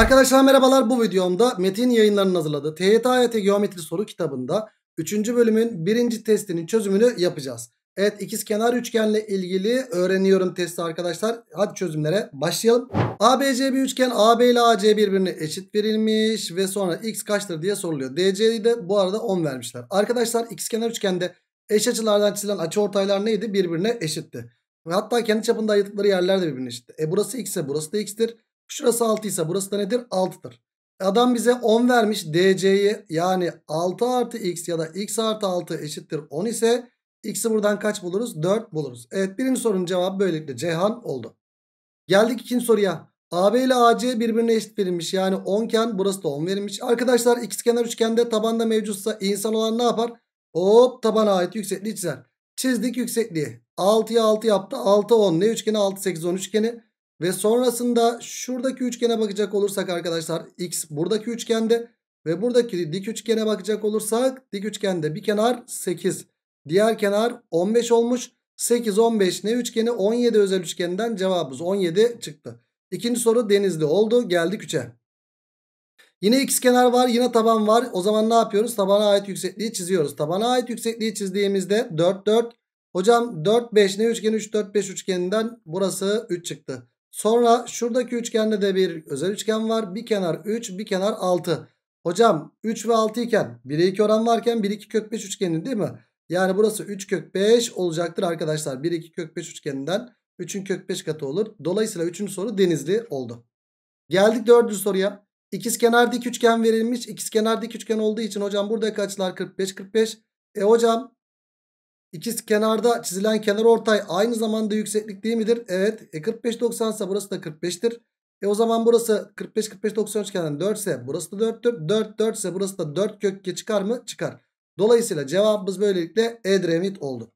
Arkadaşlar merhabalar bu videomda Metin yayınlarının hazırladığı TYT Geometri Soru kitabında 3. bölümün 1. testinin çözümünü yapacağız. Evet ikiz kenar üçgenle ilgili öğreniyorum testi arkadaşlar. Hadi çözümlere başlayalım. ABC bir üçgen AB ile AC birbirine eşit verilmiş ve sonra x kaçtır diye soruluyor. DC'yi de bu arada 10 vermişler. Arkadaşlar ikiz kenar üçgende eş açılardan çizilen açıortaylar neydi? Birbirine eşitti. Ve hatta kendi çapında ayırdıkları yerler de birbirine eşitti. E burası x ise burası da x'tir. Şurası 6 ise burası da nedir? 6'dır. Adam bize 10 vermiş. DC'yi yani 6 artı x ya da x artı 6 eşittir 10 ise x'i buradan kaç buluruz? 4 buluruz. Evet birinci sorunun cevabı böylelikle Ceyhan oldu. Geldik ikinci soruya. AB ile AC birbirine eşit verilmiş. Yani 10 iken burası da 10 verilmiş. Arkadaşlar ikizkenar üçgende tabanda mevcutsa insan olan ne yapar? Hop tabana ait yüksekliği çizer. Çizdik yüksekliği. 6'ya 6 yaptı. 6 10. Ne üçgeni? 6 8 10 üçgeni. Ve sonrasında şuradaki üçgene bakacak olursak arkadaşlar x buradaki üçgende ve buradaki dik üçgene bakacak olursak dik üçgende bir kenar 8. Diğer kenar 15 olmuş. 8, 15 ne üçgeni? 17 özel üçgeninden cevabımız 17 çıktı. İkinci soru denizli oldu. Geldik 3'e. Yine x kenar var yine taban var. O zaman ne yapıyoruz? Tabana ait yüksekliği çiziyoruz. Tabana ait yüksekliği çizdiğimizde 4, 4. Hocam 4, 5 ne üçgeni? 3, 4, 5 üçgeninden burası 3 çıktı. Sonra şuradaki üçgende de bir özel üçgen var. Bir kenar 3 bir kenar 6. Hocam 3 ve 6 iken 1'e 2 oran varken 1 2 kök 5 üçgenin değil mi? Yani burası 3 kök 5 olacaktır arkadaşlar. 1 2 kök 5 üçgeninden 3'ün kök 5 katı olur. Dolayısıyla 3. soru denizli oldu. Geldik 4. soruya. İkiz kenar dik üçgen verilmiş. İkiz kenar dik üçgen olduğu için hocam buradaki açılar 45 45. E hocam İkiz kenarda çizilen kenar ortay aynı zamanda yükseklik değil midir? Evet. E 45 90 ise burası da 45'tir. E o zaman burası 45 45 90 üçgeninden 4 ise burası da 4'tür. 4 4 ise burası da 4 kökke çıkar mı? Çıkar. Dolayısıyla cevabımız böylelikle Edremit oldu.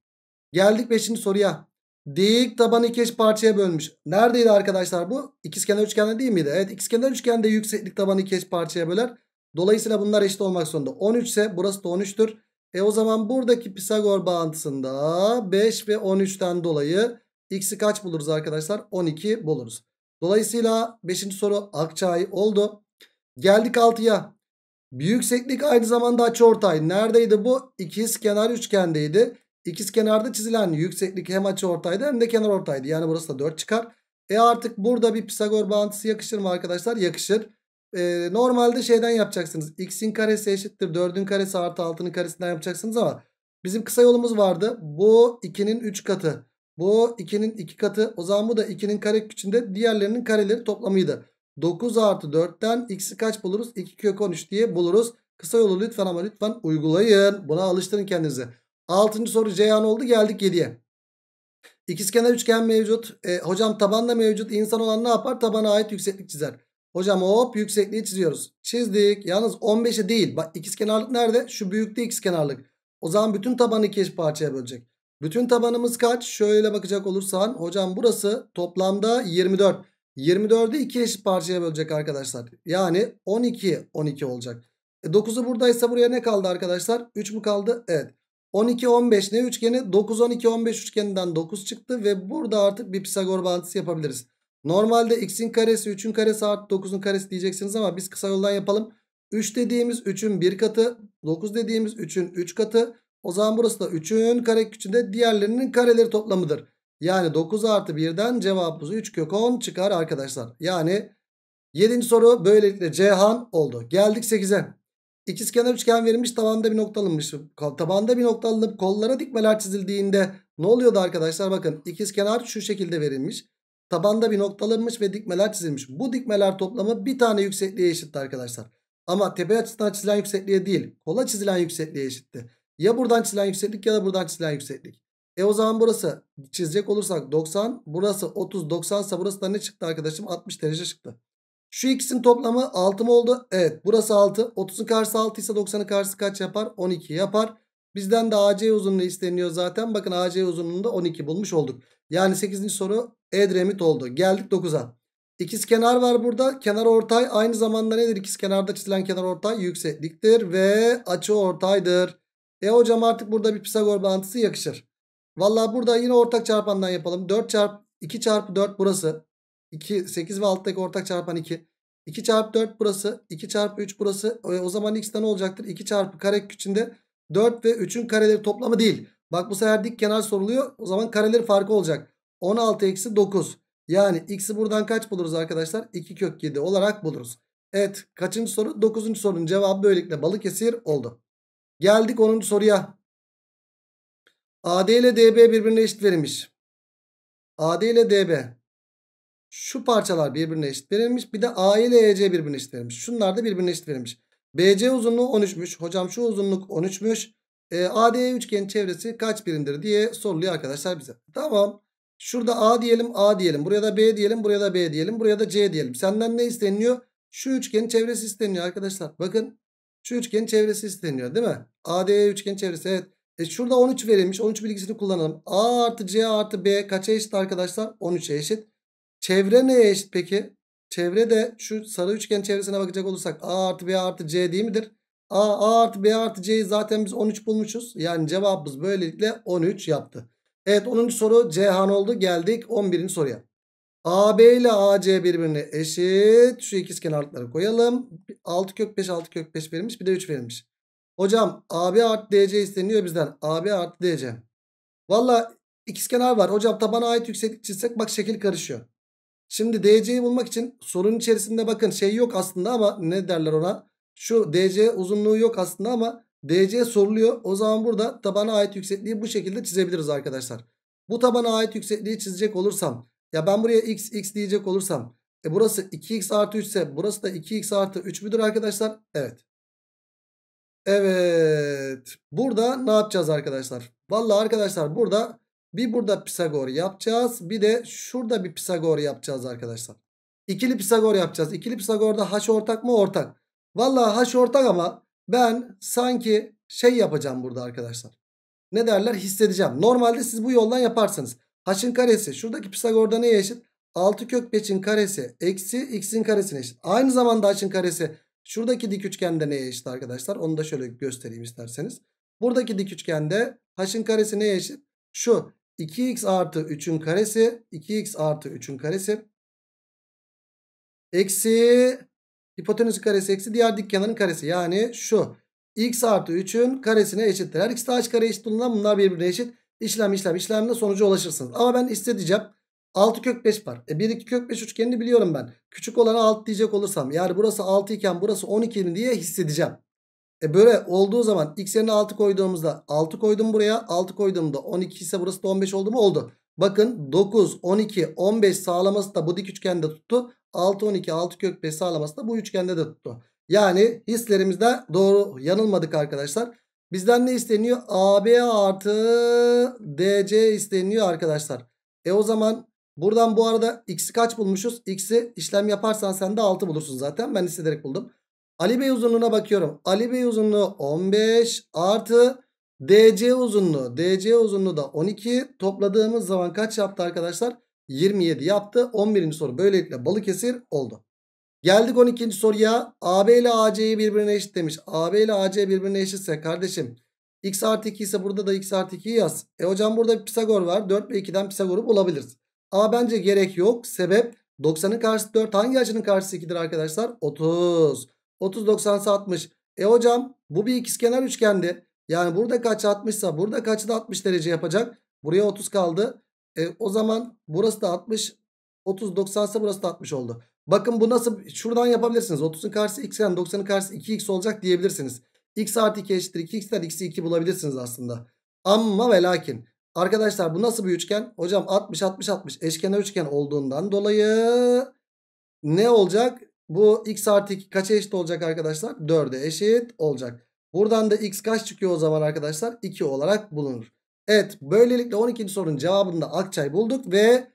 Geldik 5. soruya. Dik tabanı iki eş parçaya bölmüş. Neredeydi arkadaşlar bu? İkizkenar üçgende değil miydi? Evet ikizkenar üçgende yükseklik tabanı iki eş parçaya böler. Dolayısıyla bunlar eşit olmak zorunda. 13 ise burası da 13'tür. E o zaman buradaki Pisagor bağıntısında 5 ve 13'ten dolayı x'i kaç buluruz arkadaşlar? 12 buluruz. Dolayısıyla 5. soru akçay oldu. Geldik 6'ya. Yükseklik aynı zamanda açıortay. Neredeydi bu? İkiz kenar üçgendeydi. İkiz kenarda çizilen yükseklik hem açıortaydı hem de kenar ortaydı. Yani burası da 4 çıkar. E artık burada bir Pisagor bağıntısı yakışır mı arkadaşlar? Yakışır e, normalde şeyden yapacaksınız. X'in karesi eşittir 4'ün karesi artı 6'nın karesinden yapacaksınız ama bizim kısa yolumuz vardı. Bu 2'nin 3 katı. Bu 2'nin 2 katı. O zaman bu da 2'nin kare küçüğünde diğerlerinin kareleri toplamıydı. 9 artı 4'ten x'i kaç buluruz? 2 kök 13 diye buluruz. Kısa yolu lütfen ama lütfen uygulayın. Buna alıştırın kendinizi. 6. soru Ceyhan oldu geldik 7'ye. İkizkenar üçgen mevcut. E, hocam tabanda mevcut. İnsan olan ne yapar? Tabana ait yükseklik çizer. Hocam hop yüksekliği çiziyoruz. Çizdik. Yalnız 15'e değil. Bak ikizkenarlık nerede? Şu büyükte ikizkenarlık. O zaman bütün tabanı ikiye parçaya bölecek. Bütün tabanımız kaç? Şöyle bakacak olursan hocam burası toplamda 24. 24'ü 2 eşit parçaya bölecek arkadaşlar. Yani 12 12 olacak. E 9'u buradaysa buraya ne kaldı arkadaşlar? 3 mü kaldı? Evet. 12 15 ne üçgeni? 9 12 15 üçgeninden 9 çıktı ve burada artık bir Pisagor bağıntısı yapabiliriz. Normalde x'in karesi 3'ün karesi artı 9'un karesi diyeceksiniz ama biz kısa yoldan yapalım. 3 dediğimiz 3'ün 1 katı. 9 dediğimiz 3'ün 3 katı. O zaman burası da 3'ün kareköküçünde diğerlerinin kareleri toplamıdır. Yani 9 artı 1'den cevabımız 3 kök 10 çıkar arkadaşlar. Yani 7. soru böylelikle Cihan oldu. Geldik 8'e. İkizkenar üçgen verilmiş tabanda bir nokta alınmış. Tabanda bir nokta alınıp kollara dikmeler çizildiğinde ne oluyordu arkadaşlar? Bakın ikizkenar şu şekilde verilmiş. Tabanda bir noktalanmış ve dikmeler çizilmiş. Bu dikmeler toplamı bir tane yüksekliğe eşitti arkadaşlar. Ama tepe açısından çizilen yüksekliğe değil. Kola çizilen yüksekliğe eşitti. Ya buradan çizilen yükseklik ya da buradan çizilen yükseklik. E o zaman burası çizecek olursak 90. Burası 30 90 ise burası da ne çıktı arkadaşım? 60 derece çıktı. Şu ikisinin toplamı 6 mı oldu? Evet burası 6. 30'un karşısı 6 ise 90'ın karşısı kaç yapar? 12 yapar. Bizden de AC uzunluğu isteniyor zaten. Bakın AC uzunluğunda 12 bulmuş olduk. Yani 8. soru Edremit oldu. Geldik 9'a. İkiz kenar var burada. Kenar ortay aynı zamanda nedir? İkiz kenarda çizilen kenar ortay yüksekliktir ve açı ortaydır. E hocam artık burada bir Pisagor bağıntısı yakışır. Valla burada yine ortak çarpandan yapalım. 4 çarp 2 çarpı 4 burası. 2 8 ve alttaki ortak çarpan 2. 2 çarpı 4 burası. 2 çarpı 3 burası. E, o zaman x'de ne olacaktır? 2 çarpı kare içinde 4 ve 3'ün kareleri toplamı değil. Bak bu sefer dik kenar soruluyor. O zaman kareleri farkı olacak. 16 eksi 9. Yani x'i buradan kaç buluruz arkadaşlar? 2 kök 7 olarak buluruz. Evet kaçıncı soru? 9. sorunun cevabı böylelikle Balıkesir oldu. Geldik 10. soruya. AD ile DB birbirine eşit verilmiş. AD ile DB. Şu parçalar birbirine eşit verilmiş. Bir de A ile EC birbirine eşit verilmiş. Şunlar da birbirine eşit verilmiş. BC uzunluğu 13'müş. Hocam şu uzunluk 13'müş. E, AD e üçgen çevresi kaç birimdir diye soruluyor arkadaşlar bize. Tamam. Şurada A diyelim A diyelim. Buraya da B diyelim. Buraya da B diyelim. Buraya da C diyelim. Senden ne isteniyor? Şu üçgenin çevresi isteniyor arkadaşlar. Bakın şu üçgenin çevresi isteniyor değil mi? ADE üçgenin çevresi evet. E şurada 13 verilmiş. 13 bilgisini kullanalım. A artı C artı B kaça eşit arkadaşlar? 13'e eşit. Çevre neye eşit peki? Çevre de şu sarı üçgen çevresine bakacak olursak A artı B artı C değil midir? A, A artı B artı C'yi zaten biz 13 bulmuşuz. Yani cevabımız böylelikle 13 yaptı. Evet 10. soru Cihan oldu. Geldik 11. soruya. AB ile AC birbirine eşit. Şu ikiz kenarlıkları koyalım. 6 kök 5 6 kök 5 verilmiş. Bir de 3 verilmiş. Hocam AB artı DC isteniyor bizden. AB artı DC. Valla ikiz kenar var. Hocam tabana ait yükseklik çizsek bak şekil karışıyor. Şimdi DC'yi bulmak için sorunun içerisinde bakın şey yok aslında ama ne derler ona? Şu DC uzunluğu yok aslında ama DC soruluyor. O zaman burada tabana ait yüksekliği bu şekilde çizebiliriz arkadaşlar. Bu tabana ait yüksekliği çizecek olursam ya ben buraya x x diyecek olursam e burası 2x artı 3 ise burası da 2x artı 3 müdür arkadaşlar? Evet. Evet. Burada ne yapacağız arkadaşlar? Valla arkadaşlar burada bir burada Pisagor yapacağız. Bir de şurada bir Pisagor yapacağız arkadaşlar. İkili Pisagor yapacağız. İkili Pisagor'da haş ortak mı? Ortak. Valla haş ortak ama ben sanki şey yapacağım burada arkadaşlar. Ne derler hissedeceğim. Normalde siz bu yoldan yaparsınız. H'ın karesi şuradaki Pisagor'da neye eşit? 6 kök 5'in karesi eksi x'in karesine eşit. Aynı zamanda h'ın karesi şuradaki dik üçgende neye eşit arkadaşlar? Onu da şöyle göstereyim isterseniz. Buradaki dik üçgende h'ın karesi neye eşit? Şu 2x artı 3'ün karesi 2x artı 3'ün karesi eksi Hipotenüsün karesi eksi diğer dik kenarın karesi. Yani şu. X artı 3'ün karesine eşittir. Her ikisi de aç kare eşit olduğundan bunlar birbirine eşit. İşlem işlem işlemle sonuca ulaşırsınız. Ama ben isteyeceğim. 6 kök 5 var. E 1 2 kök 5 üçgenini biliyorum ben. Küçük olanı 6 diyecek olursam. Yani burası 6 iken burası 12 mi diye hissedeceğim. E böyle olduğu zaman x yerine 6 koyduğumuzda 6 koydum buraya. 6 koyduğumda 12 ise burası da 15 oldu mu? Oldu. Bakın 9, 12, 15 sağlaması da bu dik üçgende tuttu. 6, 12, 6 kök 5 sağlaması da bu üçgende de tuttu. Yani hislerimizde doğru yanılmadık arkadaşlar. Bizden ne isteniyor? AB artı DC isteniyor arkadaşlar. E o zaman buradan bu arada x'i kaç bulmuşuz? X'i işlem yaparsan sen de 6 bulursun zaten. Ben hissederek buldum. Ali Bey uzunluğuna bakıyorum. Ali Bey uzunluğu 15 artı DC uzunluğu. DC uzunluğu da 12. Topladığımız zaman kaç yaptı arkadaşlar? 27 yaptı. 11. soru böylelikle Balıkesir oldu. Geldik 12. soruya. AB ile AC'yi birbirine eşit demiş. AB ile AC birbirine eşitse kardeşim x artı 2 ise burada da x artı 2'yi yaz. E hocam burada bir Pisagor var. 4 ve 2'den Pisagor'u bulabiliriz. Ama bence gerek yok. Sebep 90'ın karşısı 4. Hangi açının karşısı 2'dir arkadaşlar? 30. 30 90 60. E hocam bu bir ikizkenar üçgendi. Yani burada açı 60 ise buradaki açı da 60 derece yapacak. Buraya 30 kaldı. E, o zaman burası da 60. 30 90 ise burası da 60 oldu. Bakın bu nasıl şuradan yapabilirsiniz. 30'un karşısı x yani 90'ın karşısı 2x olacak diyebilirsiniz. x artı 2 eşittir 2x'ten x'i 2 bulabilirsiniz aslında. Ama ve lakin arkadaşlar bu nasıl bir üçgen? Hocam 60 60 60 eşkenar üçgen olduğundan dolayı ne olacak? Bu x artı 2 kaça eşit olacak arkadaşlar? 4'e eşit olacak. Buradan da x kaç çıkıyor o zaman arkadaşlar? 2 olarak bulunur. Evet böylelikle 12. sorunun cevabını da Akçay bulduk ve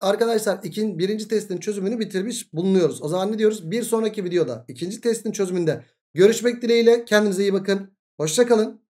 arkadaşlar ikin, birinci testin çözümünü bitirmiş bulunuyoruz. O zaman ne diyoruz? Bir sonraki videoda ikinci testin çözümünde görüşmek dileğiyle kendinize iyi bakın. Hoşçakalın.